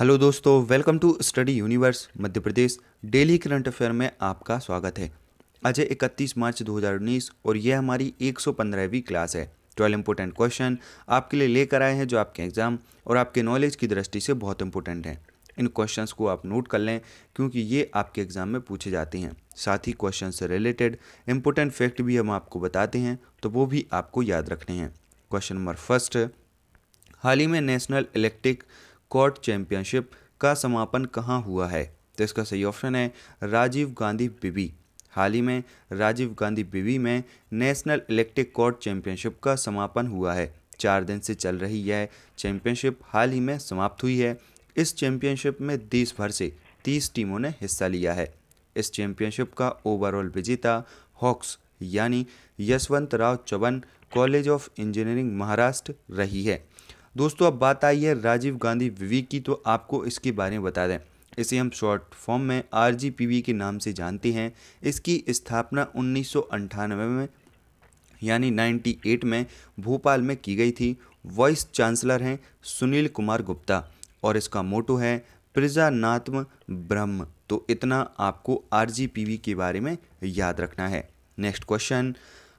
hello दोस्तों welcome to study universe Madhya Pradesh daily current affair में आपका स्वागत है आज है इकतीस मार्च 2019 और यह हमारी 115वीं क्लास है ट्वेल्व इंपॉर्टेंट क्वेश्चन आपके लिए लेकर आए हैं जो आपके एग्ज़ाम और आपके नॉलेज की दृष्टि से बहुत इंपॉर्टेंट हैं इन क्वेश्चंस को आप नोट कर लें क्योंकि ये आपके एग्ज़ाम में पूछे जाते हैं साथ ही क्वेश्चन से रिलेटेड इंपॉर्टेंट फैक्ट भी हम आपको बताते हैं तो वो भी आपको याद रखने हैं क्वेश्चन नंबर फर्स्ट हाल ही में नेशनल इलेक्ट्रिक कॉर्ट चैंपियनशिप का समापन कहाँ हुआ है तो इसका सही ऑप्शन है राजीव गांधी बीबी हाल ही में राजीव गांधी बीबी में नेशनल इलेक्ट्रिक कॉट चैंपियनशिप का समापन हुआ है चार दिन से चल रही यह चैंपियनशिप हाल ही में समाप्त हुई है इस चैंपियनशिप में देश भर से तीस टीमों ने हिस्सा लिया है इस चैंपियनशिप का ओवरऑल विजेता हॉक्स यानी Yashwant Rao Chavan college of engineering Maharashtra रही है दोस्तों अब बात आई है राजीव गांधी विवेक की तो आपको इसके बारे में बता दें इसे हम शॉर्ट फॉर्म में आर के नाम से जानते हैं इसकी स्थापना उन्नीस में यानी 98 में भोपाल में की गई थी वाइस चांसलर हैं सुनील कुमार गुप्ता और इसका मोटो है प्रजानात्म ब्रह्म तो इतना आपको आर के बारे में याद रखना है नेक्स्ट क्वेश्चन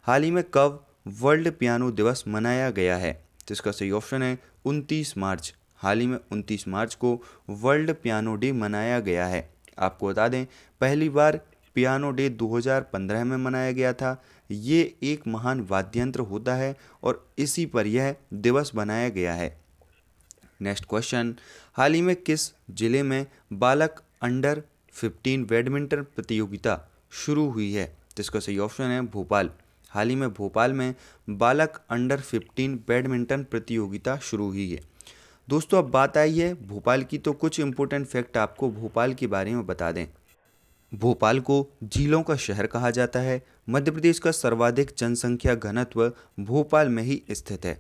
हाल ही में कब वर्ल्ड पियानो दिवस मनाया गया है जिसका सही ऑप्शन है उनतीस मार्च हाल ही में उनतीस मार्च को वर्ल्ड पियानो डे मनाया गया है आपको बता दें पहली बार पियानो डे 2015 में मनाया गया था ये एक महान वाद्यंत्र होता है और इसी पर यह दिवस बनाया गया है नेक्स्ट क्वेश्चन हाल ही में किस जिले में बालक अंडर 15 बैडमिंटन प्रतियोगिता शुरू हुई है जिसका सही ऑप्शन है भोपाल हाल ही में भोपाल में बालक अंडर 15 बैडमिंटन प्रतियोगिता शुरू हुई है दोस्तों अब बात आई है भोपाल की तो कुछ इम्पोर्टेंट फैक्ट आपको भोपाल के बारे में बता दें भोपाल को झीलों का शहर कहा जाता है मध्य प्रदेश का सर्वाधिक जनसंख्या घनत्व भोपाल में ही स्थित है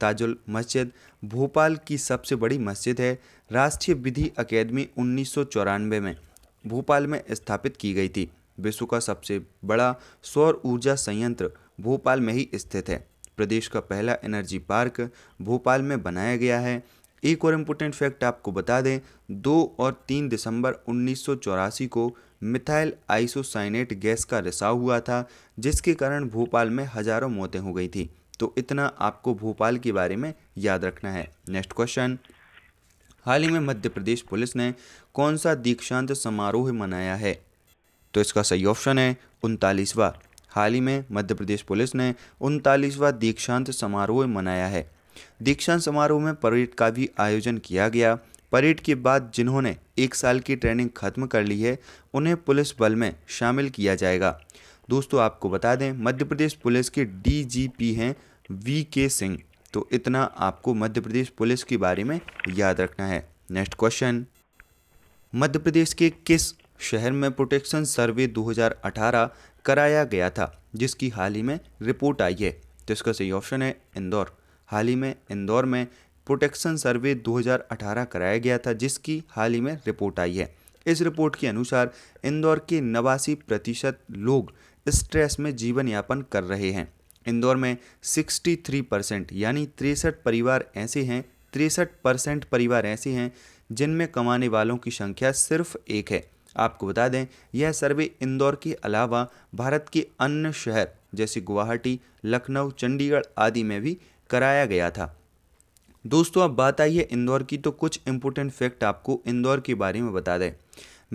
ताजुल मस्जिद भोपाल की सबसे बड़ी मस्जिद है राष्ट्रीय विधि अकेदमी उन्नीस में भोपाल में स्थापित की गई थी विश्व का सबसे बड़ा सौर ऊर्जा संयंत्र भोपाल में ही स्थित है प्रदेश का पहला एनर्जी पार्क भोपाल में बनाया गया है एक और इम्पोर्टेंट फैक्ट आपको बता दें दो और तीन दिसंबर उन्नीस को मिथाइल आइसोसाइनेट गैस का रिसाव हुआ था जिसके कारण भोपाल में हजारों मौतें हो गई थी तो इतना आपको भोपाल के बारे में याद रखना है नेक्स्ट क्वेश्चन हाल ही में मध्य प्रदेश पुलिस ने कौन सा दीक्षांत समारोह मनाया है तो इसका सही ऑप्शन है उनतालीसवा हाल ही में मध्य प्रदेश पुलिस ने उनतालीसवा दीक्षांत समारोह मनाया है दीक्षांत समारोह में परेड का भी आयोजन किया गया परेड के बाद जिन्होंने एक साल की ट्रेनिंग खत्म कर ली है उन्हें पुलिस बल में शामिल किया जाएगा दोस्तों आपको बता दें मध्य प्रदेश पुलिस के डीजीपी हैं वी के सिंह तो इतना आपको मध्य प्रदेश पुलिस के बारे में याद रखना है नेक्स्ट क्वेश्चन मध्य प्रदेश के किस शहर में प्रोटेक्शन सर्वे 2018 कराया गया था जिसकी हाल ही में रिपोर्ट आई है तो इसका सही ऑप्शन है इंदौर हाल ही में इंदौर में प्रोटेक्शन सर्वे 2018 कराया गया था जिसकी हाल ही में रिपोर्ट आई है इस रिपोर्ट के अनुसार इंदौर के नवासी प्रतिशत लोग स्ट्रेस में जीवन यापन कर रहे हैं इंदौर में 63 परसेंट यानी तिरसठ परिवार ऐसे हैं तिरसठ परसेंट परिवार ऐसे हैं जिनमें कमाने वालों की संख्या सिर्फ एक है आपको बता दें यह सर्वे इंदौर के अलावा भारत के अन्य शहर जैसे गुवाहाटी लखनऊ चंडीगढ़ आदि में भी कराया गया था दोस्तों अब बात आई है इंदौर की तो कुछ इम्पोर्टेंट फैक्ट आपको इंदौर के बारे में बता दें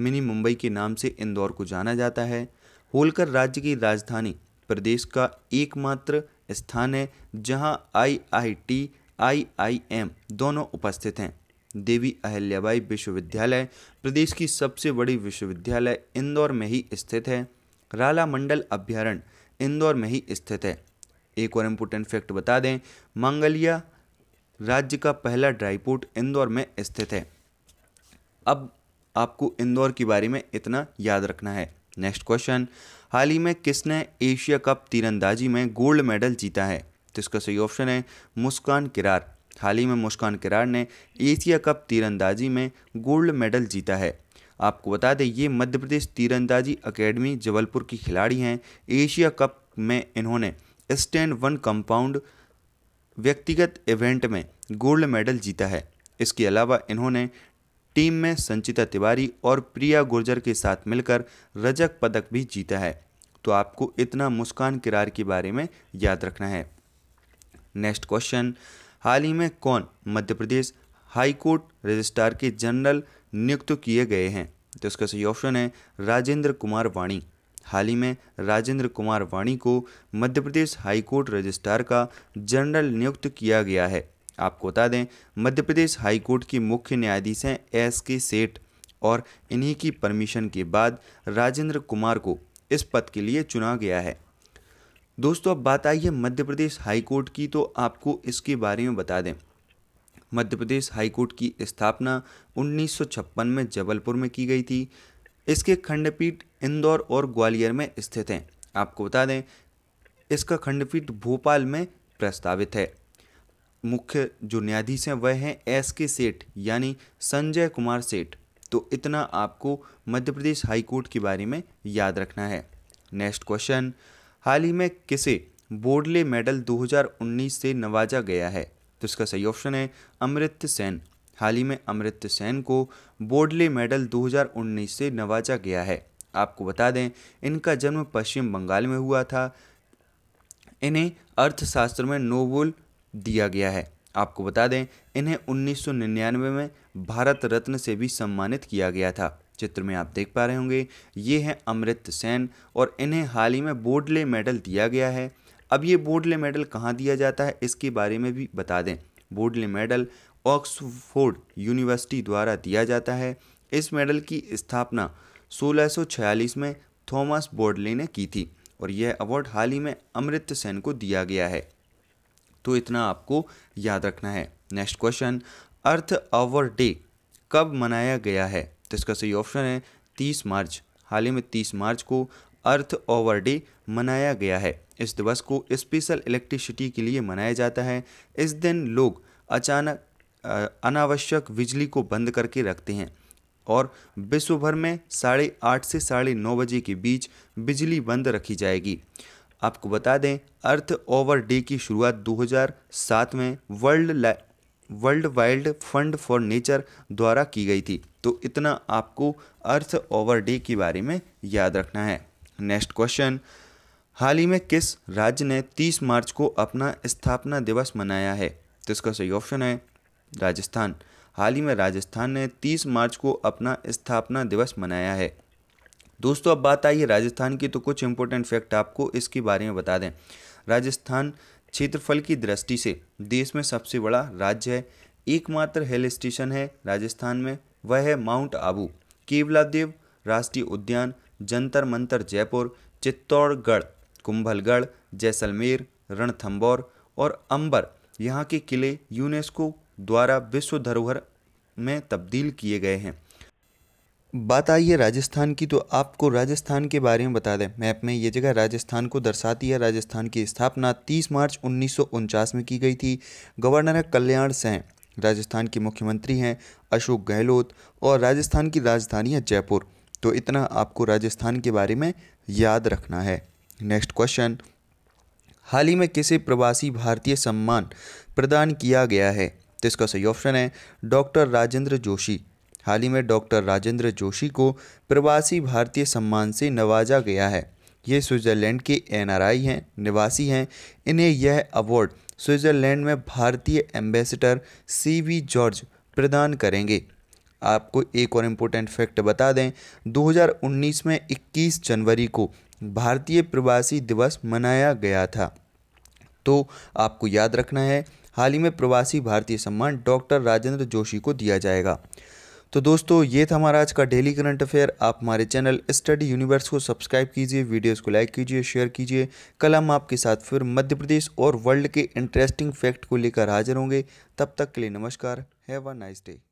मिनी मुंबई के नाम से इंदौर को जाना जाता है होलकर राज्य की राजधानी प्रदेश का एकमात्र स्थान है जहां आईआईटी, आईआईएम दोनों उपस्थित हैं देवी अहिल्याबाई विश्वविद्यालय प्रदेश की सबसे बड़ी विश्वविद्यालय इंदौर में ही स्थित है राला मंडल अभ्यारण्य इंदौर में ही स्थित है एक और इम्पोर्टेंट फैक्ट बता दें मंगलिया राज्य का पहला ड्राई पोर्ट इंदौर में स्थित है अब आपको इंदौर के बारे में इतना याद रखना है नेक्स्ट क्वेश्चन हाल ही में किसने एशिया कप तीरंदाजी में गोल्ड मेडल जीता है तो इसका सही ऑप्शन है मुस्कान किरार हाल ही में मुस्कान किरार ने एशिया कप तीरंदाजी में गोल्ड मेडल जीता है आपको बता दें ये मध्य प्रदेश तीरंदाजी अकेडमी जबलपुर की खिलाड़ी हैं एशिया कप में इन्होंने स्टैंड वन कंपाउंड व्यक्तिगत इवेंट में गोल्ड मेडल जीता है इसके अलावा इन्होंने टीम में संचिता तिवारी और प्रिया गुर्जर के साथ मिलकर रजक पदक भी जीता है तो आपको इतना मुस्कान किरार के बारे में याद रखना है नेक्स्ट क्वेश्चन हाल ही में कौन Madhya Pradesh high court registrar के जनरल नियुक्त किए गए हैं तो इसका सही ऑप्शन है राजेंद्र कुमार वाणी हाल ही में राजेंद्र कुमार वाणी को Madhya Pradesh high court registrar का जनरल नियुक्त किया गया है आपको बता दें मध्य प्रदेश हाई कोर्ट की मुख्य न्यायाधीश हैं एस के सेठ और इन्हीं की परमिशन के बाद राजेंद्र कुमार को इस पद के लिए चुना गया है दोस्तों अब बात आई है मध्य प्रदेश हाई कोर्ट की तो आपको इसके बारे में बता दें मध्य प्रदेश हाई कोर्ट की स्थापना 1956 में जबलपुर में की गई थी इसके खंडपीठ इंदौर और ग्वालियर में स्थित हैं आपको बता दें इसका खंडपीठ भोपाल में प्रस्तावित है मुख्य जो न्यायाधीश हैं वह हैं एस के सेठ यानी संजय कुमार सेठ तो इतना आपको मध्य प्रदेश हाई कोर्ट के बारे में याद रखना है नेक्स्ट क्वेश्चन हाल ही में किसे बोर्डले मेडल 2019 से नवाजा गया है तो इसका सही ऑप्शन है अमृत सेन हाल ही में अमृत सेन को बोर्डले मेडल 2019 से नवाजा गया है आपको बता दें इनका जन्म पश्चिम बंगाल में हुआ था इन्हें अर्थशास्त्र में नोबल दिया गया है आपको बता दें इन्हें 1999 में भारत रत्न से भी सम्मानित किया गया था चित्र में आप देख पा रहे होंगे ये हैं अमृत सेन और इन्हें हाल ही में बोडले मेडल दिया गया है अब ये बोडले मेडल कहाँ दिया जाता है इसके बारे में भी बता दें बोडले मेडल ऑक्सफोर्ड यूनिवर्सिटी द्वारा दिया जाता है इस मेडल की स्थापना 1646 में थॉमस बोडले ने की थी और यह अवार्ड हाल ही में अमृत सेन को दिया गया है तो इतना आपको याद रखना है next question earth hour day कब मनाया गया है तो इसका सही ऑप्शन है तीस मार्च हाल ही में तीस मार्च को अर्थ ओवर डे मनाया गया है इस दिवस को स्पेशल इलेक्ट्रिसिटी के लिए मनाया जाता है इस दिन लोग अचानक अनावश्यक बिजली को बंद करके रखते हैं और विश्व भर में साढ़े आठ से साढ़े नौ बजे के बीच बिजली बंद रखी जाएगी आपको बता दें अर्थ ओवर डे की शुरुआत 2007 में world world wild fund for nature द्वारा की गई थी तो इतना आपको अर्थ ओवर डे के बारे में याद रखना है नेक्स्ट क्वेश्चन हाल ही में किस राज्य ने 30 मार्च को अपना स्थापना दिवस मनाया है तो इसका सही ऑप्शन है राजस्थान हाल ही में राजस्थान ने 30 मार्च को अपना स्थापना दिवस मनाया है दोस्तों अब बात आई है राजस्थान की तो कुछ इंपॉर्टेंट फैक्ट आपको इसके बारे में बता दें राजस्थान क्षेत्रफल की दृष्टि से देश में सबसे बड़ा राज्य है एकमात्र हिल स्टेशन है राजस्थान में वह है माउंट आबू केवलादेव राष्ट्रीय उद्यान जंतर मंतर जयपुर चित्तौड़गढ़ कुंभलगढ़ जैसलमेर रणथंबौर और अंबर यहाँ के किले यूनेस्को द्वारा विश्व धरोहर में तब्दील किए गए हैं बात आई है राजस्थान की तो आपको राजस्थान के बारे में बता दें मैप में ये जगह राजस्थान को दर्शाती है राजस्थान की स्थापना 30 मार्च उन्नीस में की गई थी गवर्नर कल्याण सिंह राजस्थान के मुख्यमंत्री हैं अशोक गहलोत और राजस्थान की राजधानी है जयपुर तो इतना आपको राजस्थान के बारे में याद रखना है नेक्स्ट क्वेश्चन हाल ही में किसे प्रवासी भारतीय सम्मान प्रदान किया गया है तो इसका सही ऑप्शन है डॉक्टर राजेंद्र जोशी हाल ही में डॉक्टर राजेंद्र जोशी को प्रवासी भारतीय सम्मान से नवाजा गया है ये स्विट्ज़रलैंड के एनआरआई हैं निवासी हैं इन्हें यह अवार्ड स्विट्ज़रलैंड में भारतीय एम्बेसडर सी वी जॉर्ज प्रदान करेंगे आपको एक और इम्पोर्टेंट फैक्ट बता दें 2019 में 21 जनवरी को भारतीय प्रवासी दिवस मनाया गया था तो आपको याद रखना है हाल ही में प्रवासी भारतीय सम्मान डॉक्टर राजेंद्र जोशी को दिया जाएगा तो दोस्तों ये था हमारा आज का डेली करंट अफेयर आप हमारे चैनल स्टडी यूनिवर्स को सब्सक्राइब कीजिए वीडियोस को लाइक कीजिए शेयर कीजिए कल हम आपके साथ फिर मध्य प्रदेश और वर्ल्ड के इंटरेस्टिंग फैक्ट को लेकर हाजिर होंगे तब तक के लिए नमस्कार हैव अ नाइस डे